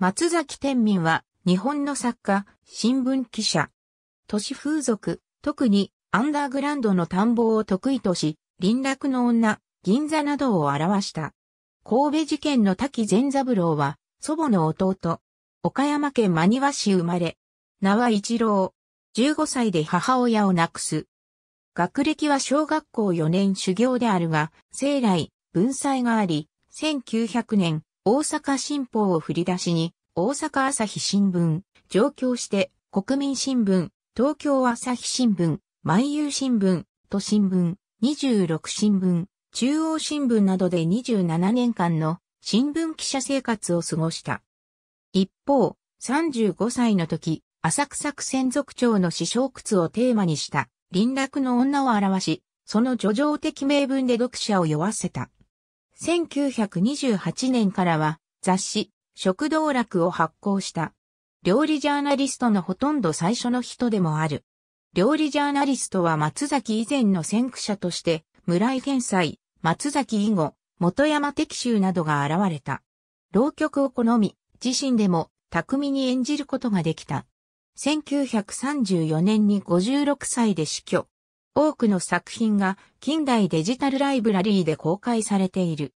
松崎天民は、日本の作家、新聞記者。都市風俗、特に、アンダーグラウンドの探訪を得意とし、林落の女、銀座などを表した。神戸事件の滝善三郎は、祖母の弟。岡山県真庭市生まれ。名は一郎。15歳で母親を亡くす。学歴は小学校4年修行であるが、生来、文才があり、1900年、大阪新報を振り出しに、大阪朝日新聞、上京して、国民新聞、東京朝日新聞、毎有新聞、都新聞、26新聞、中央新聞などで27年間の新聞記者生活を過ごした。一方、35歳の時、浅草区専属町の師匠靴をテーマにした林落の女を表し、その叙情的名文で読者を酔わせた。1928年からは雑誌、食道楽を発行した。料理ジャーナリストのほとんど最初の人でもある。料理ジャーナリストは松崎以前の先駆者として、村井玄斎、松崎以後、元山適州などが現れた。浪曲を好み、自身でも巧みに演じることができた。1934年に56歳で死去。多くの作品が近代デジタルライブラリーで公開されている。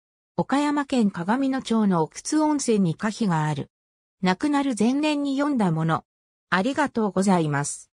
岡山県鏡野町の奥津温泉に可碑がある。亡くなる前年に読んだもの。ありがとうございます。